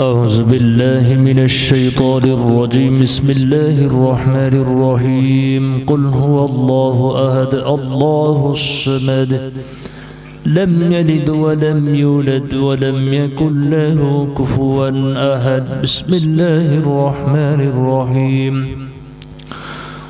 أعوذ بالله من الشيطان الرجيم بسم الله الرحمن الرحيم قل هو الله أهد الله الصمد لم يلد ولم يولد ولم يكن له كفوا أحد بسم الله الرحمن الرحيم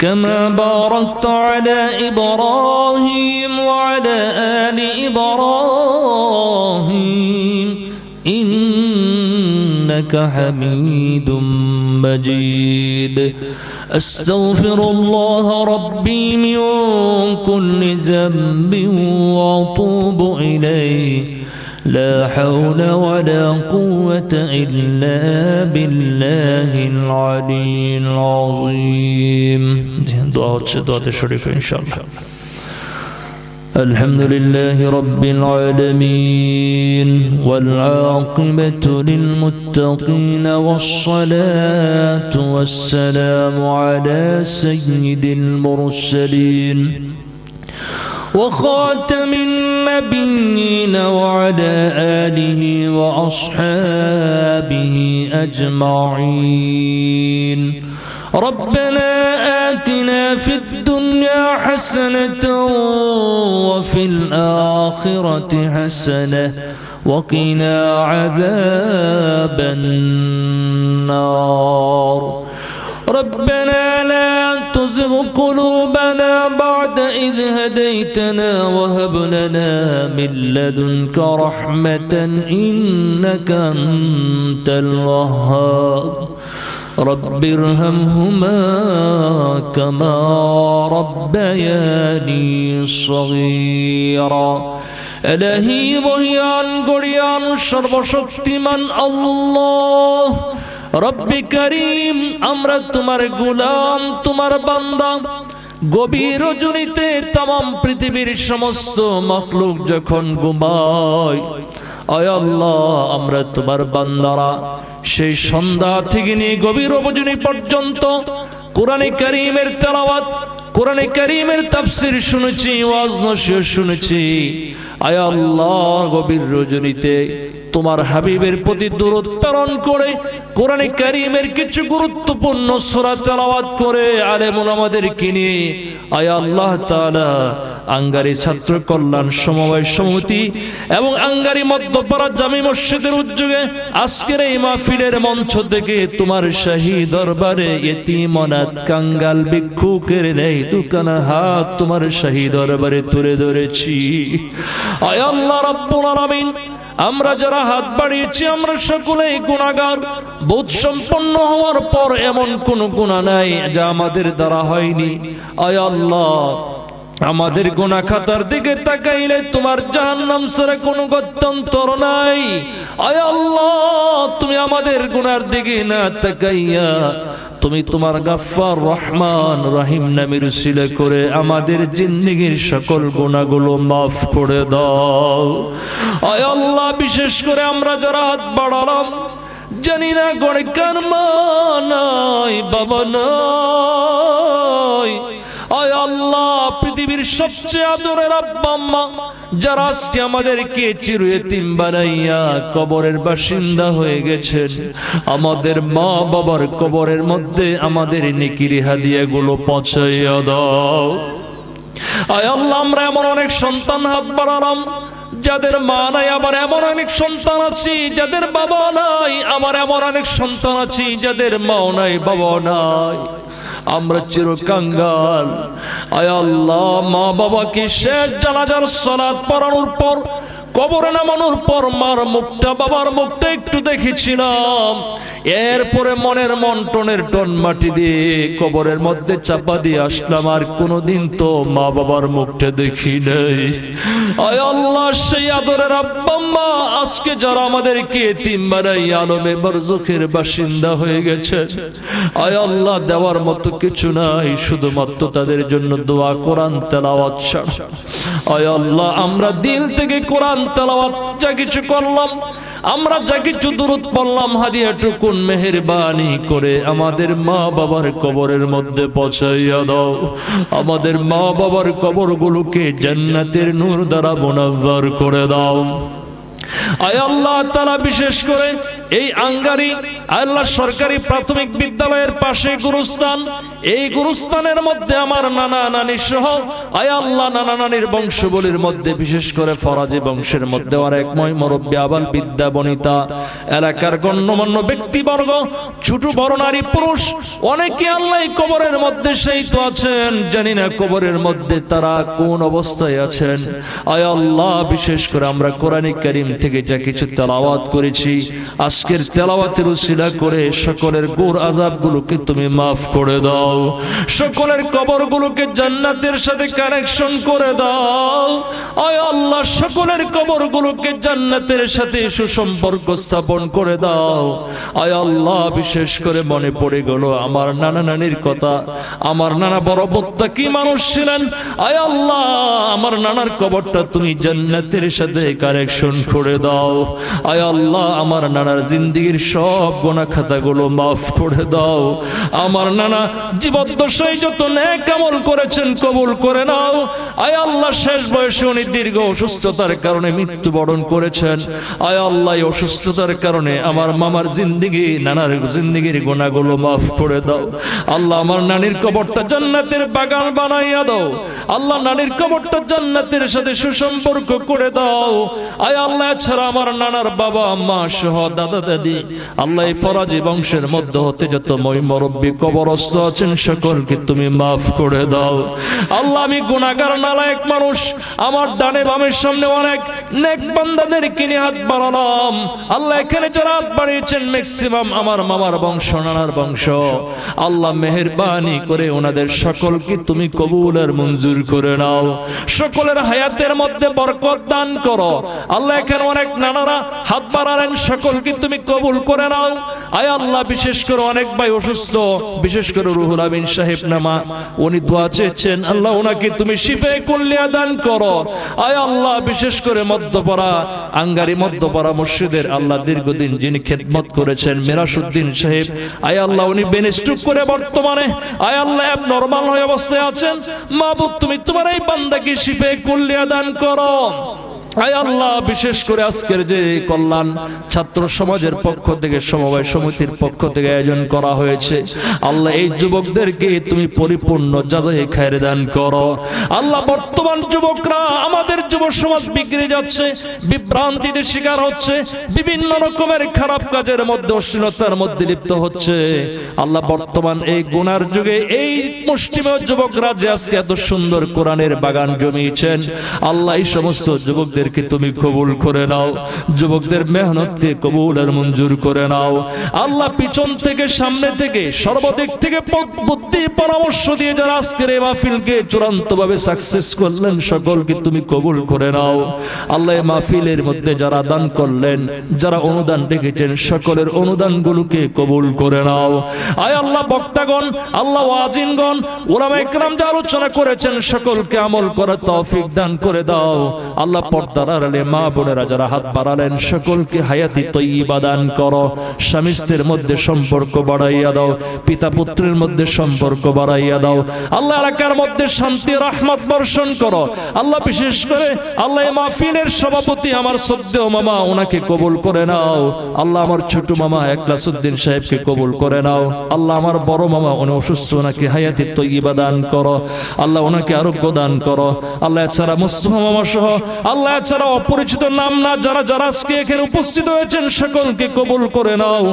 كما باركت على إبراهيم وعلى آل إبراهيم إنك حميد مجيد أستغفر الله ربي من كل ذنب وأتوب إليه لا حول ولا قوة إلا بالله العلي العظيم দোয়া হচ্ছে দোয়াতে الحمد لله رب العالمين والعاقبة للمتقين والصلاة والسلام على سيد المرسلين وخاتم النبيين وعلى آله وأصحابه أجمعين ربنا آتنا في الدنيا حسنة وفي الآخرة حسنة وقنا عذاب النار ربنا لا تزغ قلوبنا بعد إذ هديتنا وهب لنا من لدنك رحمة إنك أنت الوهاب رب ارحمهما كما ربياني صغيرا إلهي مهيان قريان من الله রব্বি করিম আমরা তোমার গোলাম তোমার বান্দা গভীর জুনিতে তাম পৃথিবীর সমস্ত মখলুক যখন ঘুমায় আয় আল্লাহ আমরা তোমার বান্দারা সেই সন্ধ্যা থেকে নিয়ে গভীর অবজনী পর্যন্ত কোরআনে কারিমের তেলাওয়াত কোরআনে কারিমের তাফসির শুনেছি ওয়াজ নসিহত শুনেছি আয় আল্লাহ গভীর রজনীতে তোমার হাবিবের প্রতি দূরত করে কোরআনে কারিমের কিছু গুরুত্বপূর্ণ সোরা তেলাওয়াত করে আলেম আমাদের কিনে আয় আল্লাহ তালা আঙ্গারি ছাত্র কল্যাণ সমবায় সমিতি এবং আঙ্গারি মধ্যপাড়া জামি মসজিদের উদ্যোগে আজকের এই মাহফিলের মঞ্চ থেকে তোমার শাহী দরবারে এটি মনাত কাঙ্গাল ভিক্ষুকের নেই দুকানা হাত তোমার শাহী দরবারে তুলে ধরেছি আমরা যারা হাত বাড়িয়েছি আমরা সকলেই গুণাগার বোধ সম্পন্ন হওয়ার পর এমন কোনো গুণা নাই যা আমাদের দ্বারা হয়নি আয় আল্লাহ আমাদের গোনা খাতার দিকে তাকাইলে তোমার জাহান নাম সারা কোনো গত্যন্তর নাই আয় আল্লাহ তুমি আমাদের গুনার দিকে না তাকাইয়া তুমি তোমার গাফার রহমান রহিম নামের উসিলে করে আমাদের জিন্দিগির সকল গুণাগুলো মাফ করে দাও আয় আল্লাহ বিশেষ করে আমরা যারা হাত বাড়ালাম জানি না গড়ে কার মা নাই বাবা না পৃথিবীর সবচেয়ে আদরের আব্বা আম্মা যারা আজকে আমাদেরকে চির বানাইয়া কবরের বাসিন্দা হয়ে গেছেন আমাদের মা বাবার কবরের মধ্যে আমাদের হাদিয়া গুলো পচাইয়া দাও আয় আল্লাহ আমরা এমন অনেক সন্তান হাত বাড়ালাম যাদের মা নাই আমার এমন অনেক সন্তান আছি যাদের বাবা নাই আমার এমন অনেক সন্তান আছি যাদের মাও নাই বাবা নাই আমরা চির কাঙ্গাল আয় আল্লাহ মা বাবাকে শেষ জানাজার সলাদ পড়ানোর পর কবর নামানোর পর মার মুখটা বাবার মুখটা একটু দেখেছিলাম এরপরে মনের মন্টনের টন মাটি দিয়ে কবরের মধ্যে চাপা দিয়ে আসলাম আর কোনোদিন তো মা বাবার মুখটা দেখি নাই আল্লাহ সেই আদরের আব্বাম্মা আজকে যারা আমাদেরকে তিন বানাই আলমে বরজখের বাসিন্দা হয়ে গেছে আয় আল্লাহ দেওয়ার মতো কিছু নাই শুধুমাত্র তাদের জন্য দোয়া কোরআন তেলাওয়াত ছাড়া আয় আল্লাহ আমরা দিল থেকে কোরআন তেলাওয়াত করে আমাদের মা বাবার কবরের মধ্যে দাও আমাদের মা বাবার জান্নাতের নূর দ্বারা করে দাও আল্লাহ তারা বিশেষ করে এই আঙ্গারি আল্লাহ সরকারি প্রাথমিক বিদ্যালয়ের পাশে গুরুস্থান এই গুরুস্থানের মধ্যে আমার নানা নানি সহ আয় আল্লাহ নানা নানির বংশবলীর মধ্যে বিশেষ করে ফরাজি বংশের মধ্যে আর এক ময় আবার বিদ্যা বনিতা এলাকার গণ্যমান্য ব্যক্তিবর্গ ছোট বড় নারী পুরুষ অনেকে আল্লাহ কবরের মধ্যে সেই তো আছেন জানি না কবরের মধ্যে তারা কোন অবস্থায় আছেন আয় আল্লাহ বিশেষ করে আমরা কোরআনিক করিম থেকে যা কিছু তেলাওয়াত করেছি আজকের তেলাওয়াতের উশিলা করে সকলের গোর আজাবগুলোকে তুমি মাফ করে দাও দাও সকলের গুলোকে জান্নাতের সাথে কানেকশন করে দাও আয় আল্লাহ সকলের গুলোকে জান্নাতের সাথে সুসম্পর্ক স্থাপন করে দাও আয় আল্লাহ বিশেষ করে মনে পড়ে গেল আমার নানা নানির কথা আমার নানা বড় বত্তা কি মানুষ ছিলেন আয় আল্লাহ আমার নানার কবরটা তুমি জান্নাতের সাথে কানেকশন করে দাও আয় আল্লাহ আমার নানার জিন্দিগির সব গোনা খাতাগুলো মাফ করে দাও আমার নানা জীবদ্দশায় যত ন্যাক আমল করেছেন কবুল করে নাও আয় আল্লাহ শেষ বয়সে উনি দীর্ঘ অসুস্থতার কারণে মৃত্যুবরণ করেছেন আয় আল্লাহ অসুস্থতার কারণে আমার মামার জিন্দিগি নানার জিন্দিগির গোনাগুলো মাফ করে দাও আল্লাহ আমার নানির কবরটা জান্নাতের বাগান বানাইয়া দাও আল্লাহ নানির কবরটা জান্নাতের সাথে সুসম্পর্ক করে দাও আয় আল্লাহ ছাড়া আমার নানার বাবা মা সহ দাদা দাদি আল্লাহ ফরাজি বংশের মধ্যে হতে যত মই মরব্বী কবরস্থ আছেন করেছেন সকলকে তুমি মাফ করে দাও আল্লাহ আমি গুণাগার নালায়ক মানুষ আমার ডানে বামের সামনে অনেক নেক বান্দাদের কিনে হাত বাড়ালাম আল্লাহ এখানে যারা হাত বাড়িয়েছেন ম্যাক্সিমাম আমার মামার বংশ নানার বংশ আল্লাহ মেহরবানি করে ওনাদের সকলকে তুমি কবুল আর মঞ্জুর করে নাও সকলের হায়াতের মধ্যে বরকত দান করো আল্লাহ এখানে অনেক নানারা হাত বাড়ালেন সকলকে তুমি কবুল করে নাও আয় আল্লাহ বিশেষ করে অনেক ভাই অসুস্থ বিশেষ করে রুহুল আমিন সাহেব নামা উনি দোয়া চেয়েছেন আল্লাহ ওনাকে তুমি শিফে কল্যা দান করো আয় আল্লাহ বিশেষ করে মধ্যপাড়া আঙ্গারি মধ্যপাড়া মসজিদের আল্লাহ দীর্ঘদিন যিনি খেদমত করেছেন মিরাসুদ্দিন সাহেব আয় আল্লাহ উনি বেনিস্টুক করে বর্তমানে আয় আল্লাহ নর্মাল হয়ে অবস্থায় আছেন মাহবুব তুমি তোমার এই বান্দাকে শিফে কল্যা দান করো আয় আল্লাহ বিশেষ করে আজকের যে কল্যাণ ছাত্র সমাজের পক্ষ থেকে সমবায় সমিতির পক্ষ থেকে আয়োজন করা হয়েছে আল্লাহ এই যুবকদেরকে তুমি পরিপূর্ণ যাচাই খায়ের দান করো আল্লাহ বর্তমান যুবকরা আমাদের যুব সমাজ বিগড়ে যাচ্ছে বিভ্রান্তিতে শিকার হচ্ছে বিভিন্ন রকমের খারাপ কাজের মধ্যে অশ্লীলতার মধ্যে লিপ্ত হচ্ছে আল্লাহ বর্তমান এই গুনার যুগে এই মুষ্টিমেয় যুবকরা যে আজকে এত সুন্দর কোরআনের বাগান জমিয়েছেন আল্লাহ এই সমস্ত যুবকদের যুবকদেরকে তুমি কবুল করে নাও যুবকদের মেহনতকে কবুল আর মঞ্জুর করে নাও আল্লাহ পিছন থেকে সামনে থেকে সর্বদিক থেকে বুদ্ধি পরামর্শ দিয়ে যারা আজকের এই মাহফিলকে চূড়ান্ত ভাবে সাকসেস করলেন সকলকে তুমি কবুল করে নাও আল্লাহ মাহফিলের মধ্যে যারা দান করলেন যারা অনুদান রেখেছেন সকলের অনুদানগুলোকে কবুল করে নাও আয় আল্লাহ বক্তাগণ আল্লাহ ওয়াজিনগণ ওলামা ইকরাম যা আলোচনা করেছেন সকলকে আমল করার তৌফিক দান করে দাও আল্লাহ পর তালার হাত বাড়ালেন সকলকে হায়াতি তৈবা দান করো স্বামী স্ত্রীর মধ্যে সম্পর্ক বাড়াইয়া দাও পিতা পুত্রের মধ্যে সম্পর্ক বাড়াইয়া দাও আল্লাহ এলাকার মধ্যে শান্তি রাহমত বর্ষণ করো আল্লাহ বিশেষ করে আল্লাহ মাহফিলের সভাপতি আমার সদ্দেহ মামা ওনাকে কবুল করে নাও আল্লাহ আমার ছোট মামা উদ্দিন সাহেবকে কবুল করে নাও আল্লাহ আমার বড় মামা উনি অসুস্থ ওনাকে হায়াতি তৈবা দান করো আল্লাহ ওনাকে আরোগ্য দান করো আল্লাহ এছাড়া মুস্তফা মামা সহ আল্লাহ ছাড়া অপরিচিত নাম না যারা যারা আজকে এখানে উপস্থিত হয়েছেন সকলকে কবুল করে নাও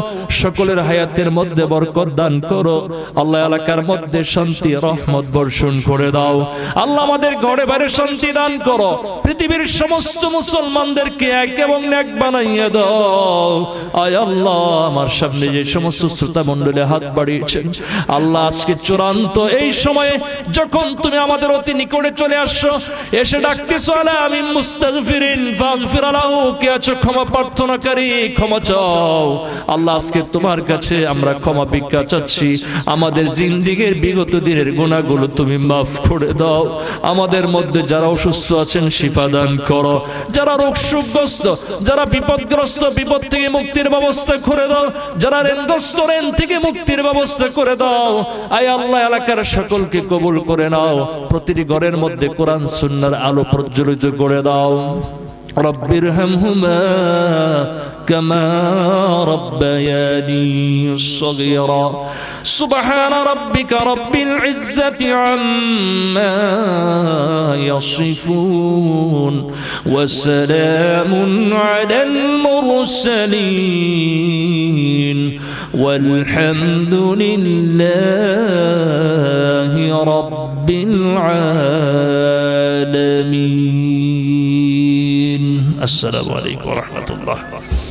সকলের হায়াতের মধ্যে বরকত দান করো আল্লাহ এলাকার মধ্যে শান্তি রহমত বর্ষণ করে দাও আল্লাহ আমাদের ঘরে বাইরে শান্তি দান করো পৃথিবীর সমস্ত মুসলমানদেরকে এক এবং এক বানাইয়ে দাও আয় আল্লাহ আমার সামনে যে সমস্ত শ্রোতা মন্ডলে হাত বাড়িয়েছেন আল্লাহ আজকে চূড়ান্ত এই সময়ে যখন তুমি আমাদের অতি নিকটে চলে আসছো এসে ডাকতেছো আলা আমি মুস্তাজ মুস্তাগফিরিন ফাগফির কে আছো ক্ষমা প্রার্থনাকারী ক্ষমা চাও আল্লাহ আজকে তোমার কাছে আমরা ক্ষমা ভিক্ষা চাচ্ছি আমাদের জিন্দিগির বিগত দিনের গুনাহগুলো তুমি মাফ করে দাও আমাদের মধ্যে যারা অসুস্থ আছেন শিফা দান করো যারা রোগ সুগ্রস্ত যারা বিপদগ্রস্ত বিপদ থেকে মুক্তির ব্যবস্থা করে দাও যারা রেনগ্রস্ত রেন থেকে মুক্তির ব্যবস্থা করে দাও আয় আল্লাহ এলাকার সকলকে কবুল করে নাও প্রতিটি ঘরের মধ্যে কোরআন সুন্নাহর আলো প্রজ্বলিত করে দাও রব্বির হামহুমা كما ربياني صغيرا سبحان ربك رب العزة عما يصفون وسلام على المرسلين والحمد لله رب العالمين السلام عليكم ورحمة الله